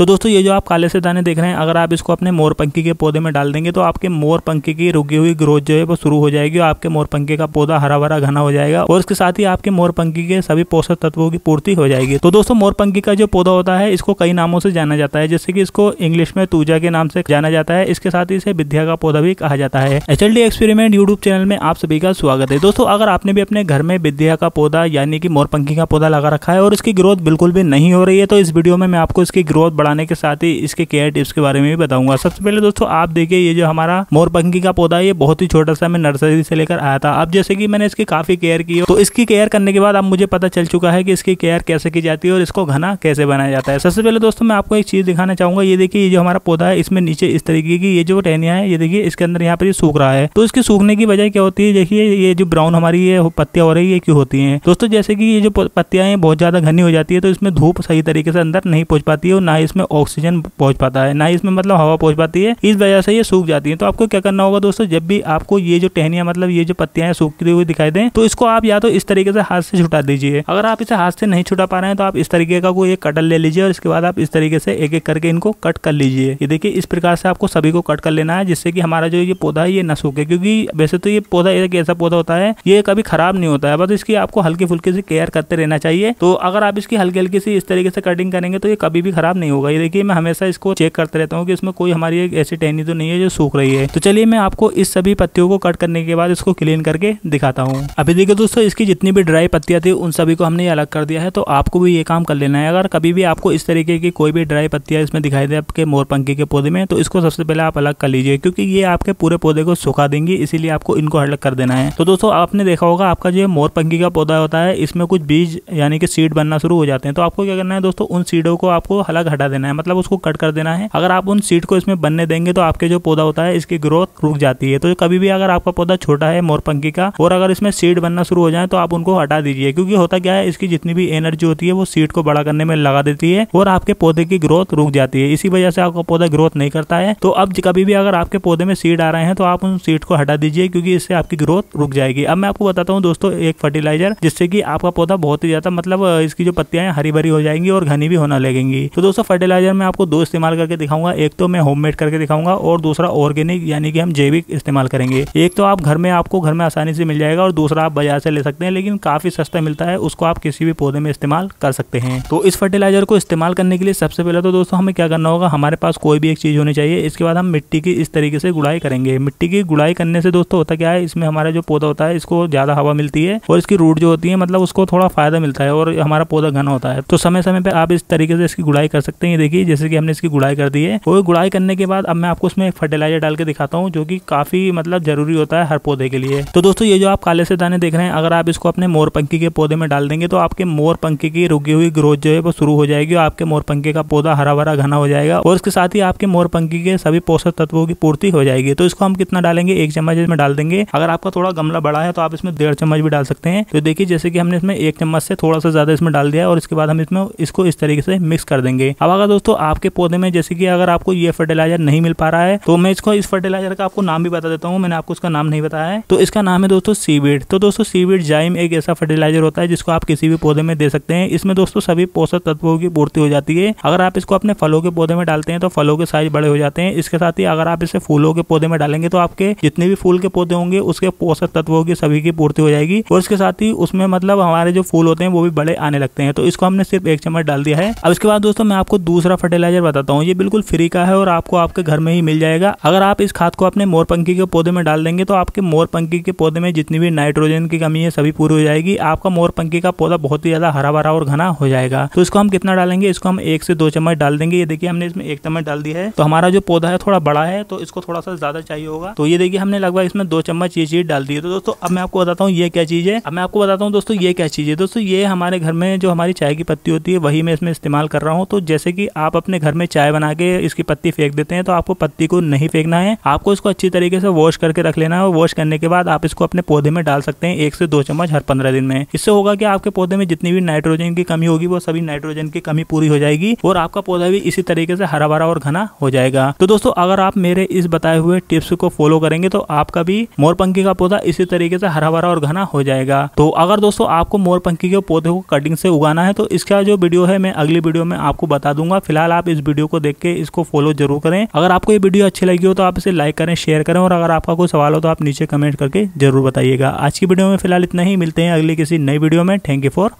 तो दोस्तों ये जो आप काले से दाने देख रहे हैं अगर आप इसको अपने मोरपंखी के पौधे में डाल देंगे तो आपके मोरपंखी की रुकी हुई ग्रोथ जो है वो शुरू हो जाएगी और आपके मोरपंखी का पौधा हरा भरा घना हो जाएगा और इसके साथ ही आपके मोरपंखी के सभी पोषक तत्वों की पूर्ति हो जाएगी तो दोस्तों मोरपंखी का जो पौधा होता है इसको कई नामों से जाना जाता है जैसे कि इसको इंग्लिश में तूजा के नाम से जाना जाता है इसके साथ ही इसे विद्या का पौधा भी कहा जाता है एच एक्सपेरिमेंट यूट्यूब चैनल में आप सभी का स्वागत है दोस्तों अगर आपने भी अपने घर में विद्या का पौधा यानी कि मोरपंखी का पौधा लगा रखा है और इसकी ग्रोथ बिल्कुल भी नहीं हो रही है तो इस वीडियो में मैं आपको इसकी ग्रोथ लगाने के साथ ही इसके केयर टिप्स के बारे में भी बताऊंगा सबसे पहले दोस्तों आप देखिए ये जो हमारा मोरपंखी का पौधा है ये बहुत ही छोटा सा मैं नर्सरी से लेकर आया था अब जैसे कि मैंने इसकी काफी केयर की तो इसकी केयर करने के बाद अब मुझे पता चल चुका है कि इसकी केयर कैसे की जाती है और इसको घना कैसे बनाया जाता है सबसे पहले दोस्तों मैं आपको एक चीज दिखाना चाहूंगा ये देखिए ये जो हमारा पौधा है इसमें नीचे इस तरीके की ये जो टहनिया है ये देखिए इसके अंदर यहाँ पर सूख रहा है तो इसके सूखने की वजह क्या होती है देखिए ये जो ब्राउन हमारी ये पत्तियां हो रही है क्यों होती है दोस्तों जैसे की ये जो पत्तियां बहुत ज्यादा घनी हो जाती है तो इसमें धूप सही तरीके से अंदर नहीं पहुंच पाती है और ना इसमें इसमें ऑक्सीजन पहुंच पाता है ना इसमें मतलब हवा पहुंच पाती है इस वजह से ये सूख जाती है तो आपको क्या करना होगा दोस्तों जब भी आपको ये जो टहनिया मतलब ये जो पत्तियां सूखती हुई दिखाई दे तो इसको आप या तो इस तरीके से हाथ से छुटा दीजिए अगर आप इसे हाथ से नहीं छुटा पा रहे हैं तो आप इस तरीके का कोई एक कटल ले लीजिए और इसके बाद आप इस तरीके से एक एक करके इनको कट कर लीजिए ये देखिए इस प्रकार से आपको सभी को कट कर लेना है जिससे कि हमारा जो ये पौधा है ये न सूखे क्योंकि वैसे तो ये पौधा एक ऐसा पौधा होता है ये कभी खराब नहीं होता है बस इसकी आपको हल्की फुल्की से केयर करते रहना चाहिए तो अगर आप इसकी हल्की हल्की सी इस तरीके से कटिंग करेंगे तो ये कभी भी खराब नहीं होगा होगा ये देखिए मैं हमेशा इसको चेक करते रहता हूँ कि इसमें कोई हमारी एक ऐसी टहनी तो नहीं है जो सूख रही है तो चलिए मैं आपको इस सभी पत्तियों को कट करने के बाद इसको क्लीन करके दिखाता हूँ अभी देखिए दोस्तों इसकी जितनी भी ड्राई पत्तियां थी उन सभी को हमने अलग कर दिया है तो आपको भी ये काम कर लेना है अगर कभी भी आपको इस तरीके की कोई भी ड्राई पत्तियां इसमें दिखाई दे आपके मोरपंखी के पौधे में तो इसको सबसे पहले आप अलग कर लीजिए क्योंकि ये आपके पूरे पौधे को सुखा देंगी इसीलिए आपको इनको अलग कर देना है तो दोस्तों आपने देखा होगा आपका जो मोरपंखी का पौधा होता है इसमें कुछ बीज यानी कि सीड बनना शुरू हो जाते हैं तो आपको क्या करना है दोस्तों उन सीडों को आपको अलग हटा देना है मतलब उसको कट कर देना है अगर आप उन सीड को इसमें बनने देंगे तो आपके जो पौधा होता है इसकी ग्रोथ रुक जाती है तो कभी भी अगर आपका पौधा छोटा है मोरपंखी का और अगर इसमें सीड बनना शुरू हो जाए तो आप उनको हटा दीजिए क्योंकि होता क्या है इसकी जितनी भी एनर्जी होती है वो सीड को बड़ा करने में लगा देती है और आपके पौधे की ग्रोथ रुक जाती है इसी वजह से आपका पौधा ग्रोथ नहीं करता है तो अब कभी भी अगर आपके पौधे में सीड आ रहे हैं तो आप उन सीड को हटा दीजिए क्योंकि इससे आपकी ग्रोथ रुक जाएगी अब मैं आपको बताता हूँ दोस्तों एक फर्टिलाइजर जिससे कि आपका पौधा बहुत ही ज्यादा मतलब इसकी जो पत्तियां हरी भरी हो जाएंगी और घनी भी होना लगेंगी तो दोस्तों फर्टिलाइजर में आपको दो इस्तेमाल करके दिखाऊंगा एक तो मैं होममेड करके दिखाऊंगा और दूसरा ऑर्गेनिक यानी कि हम जैविक इस्तेमाल करेंगे एक तो आप घर में आपको घर में आसानी से मिल जाएगा और दूसरा आप बाजार से ले सकते हैं लेकिन काफी सस्ता मिलता है उसको आप किसी भी पौधे में इस्तेमाल कर सकते हैं तो इस फर्टिलाइजर को इस्तेमाल करने के लिए सबसे पहले तो दोस्तों हमें क्या करना होगा हमारे पास कोई भी एक चीज होनी चाहिए इसके बाद हम मिट्टी की इस तरीके से गुड़ाई करेंगे मिट्टी की गुड़ाई करने से दोस्तों होता क्या है इसमें हमारा जो पौधा होता है इसको ज्यादा हवा मिलती है और इसकी रूट जो होती है मतलब उसको थोड़ा फायदा मिलता है और हमारा पौधा घना होता है तो समय समय पर आप इस तरीके से इसकी गुड़ाई कर सकते हैं हैं ये देखिए जैसे कि हमने इसकी गुड़ाई कर दी है और गुड़ाई करने के बाद अब मैं आपको उसमें फर्टिलाइजर डाल के दिखाता हूँ जो कि काफी मतलब जरूरी होता है हर पौधे के लिए तो दोस्तों ये जो आप काले से दाने देख रहे हैं अगर आप इसको अपने मोर पंखी के पौधे में डाल देंगे तो आपके मोर पंखी की रुकी हुई ग्रोथ जो है वो शुरू हो जाएगी और आपके मोर पंखी का पौधा हरा भरा घना हो जाएगा और इसके साथ ही आपके मोर पंखी के सभी पोषक तत्वों की पूर्ति हो जाएगी तो इसको हम कितना डालेंगे एक चम्मच इसमें डाल देंगे अगर आपका थोड़ा गमला बड़ा है तो आप इसमें डेढ़ चम्मच भी डाल सकते हैं तो देखिए जैसे कि हमने इसमें एक चम्मच से थोड़ा सा ज्यादा इसमें डाल दिया और इसके बाद हम इसमें इसको इस तरीके से मिक्स कर देंगे अब होगा दोस्तों आपके पौधे में जैसे कि अगर आपको ये फर्टिलाइजर नहीं मिल पा रहा है तो मैं इसको इस फर्टिलाइजर का आपको नाम भी बता देता हूँ मैंने आपको इसका नाम नहीं बताया है तो इसका नाम है दोस्तों सीवीड तो दोस्तों सीवीड जाइम एक ऐसा फर्टिलाइजर होता है जिसको आप किसी भी पौधे में दे सकते हैं इसमें दोस्तों सभी पोषक तत्वों की पूर्ति हो जाती है अगर आप इसको अपने फलों के पौधे में डालते हैं तो फलों के साइज बड़े हो जाते हैं इसके साथ ही अगर आप इसे फूलों के पौधे में डालेंगे तो आपके जितने भी फूल के पौधे होंगे उसके पोषक तत्वों की सभी की पूर्ति हो जाएगी और इसके साथ ही उसमें मतलब हमारे जो फूल होते हैं वो भी बड़े आने लगते हैं तो इसको हमने सिर्फ एक चम्मच डाल दिया है अब इसके बाद दोस्तों मैं आपको दूसरा फर्टिलाइजर बताता हूँ ये बिल्कुल फ्री का है और आपको आपके घर में ही मिल जाएगा अगर आप इस खाद को अपने मोरपंखी के पौधे में डाल देंगे तो आपके मोरपंखी के पौधे में जितनी भी नाइट्रोजन की कमी है सभी पूरी हो जाएगी आपका मोरपंखी का पौधा बहुत ही ज्यादा हरा भरा और घना हो जाएगा तो इसको हम कितना डालेंगे इसको हम एक से दो चम्मच डाल देंगे ये देखिए हमने इसमें एक चम्मच डाल दिया है तो हमारा जो पौधा है थोड़ा बड़ा है तो इसको थोड़ा सा ज्यादा चाहिए होगा तो ये देखिए हमने लगभग इसमें दो चम्मच ये चीज डाल दी है तो दोस्तों अब मैं आपको बताता हूँ ये क्या चीज है अब मैं आपको बताता हूँ दोस्तों ये क्या चीज है दोस्तों ये हमारे घर में जो हमारी चाय की पत्ती होती है वही मैं इसमें इस्तेमाल कर रहा हूँ तो जैसे कि कि आप अपने घर में चाय बना के इसकी पत्ती फेंक देते हैं तो आपको पत्ती को नहीं फेंकना है आपको इसको अच्छी तरीके से वॉश करके रख लेना है और वॉश करने के बाद आप इसको अपने पौधे में डाल सकते हैं एक से दो चम्मच हर पंद्रह दिन में इससे होगा कि आपके पौधे में जितनी भी नाइट्रोजन की कमी होगी वो सभी नाइट्रोजन की कमी पूरी हो जाएगी और आपका पौधा भी इसी तरीके से हरा भरा और घना हो जाएगा तो दोस्तों अगर आप मेरे इस बताए हुए टिप्स को फॉलो करेंगे तो आपका भी मोरपंखी का पौधा इसी तरीके से हरा भरा और घना हो जाएगा तो अगर दोस्तों आपको मोरपंखी के पौधे को कटिंग से उगाना है तो इसका जो वीडियो है मैं अगली वीडियो में आपको बता दूंगा करूंगा फिलहाल आप इस वीडियो को देख के इसको फॉलो जरूर करें अगर आपको ये वीडियो अच्छी लगी हो तो आप इसे लाइक करें शेयर करें और अगर आपका कोई सवाल हो तो आप नीचे कमेंट करके जरूर बताइएगा आज की वीडियो में फिलहाल इतना ही मिलते हैं अगली किसी नई वीडियो में थैंक यू फॉर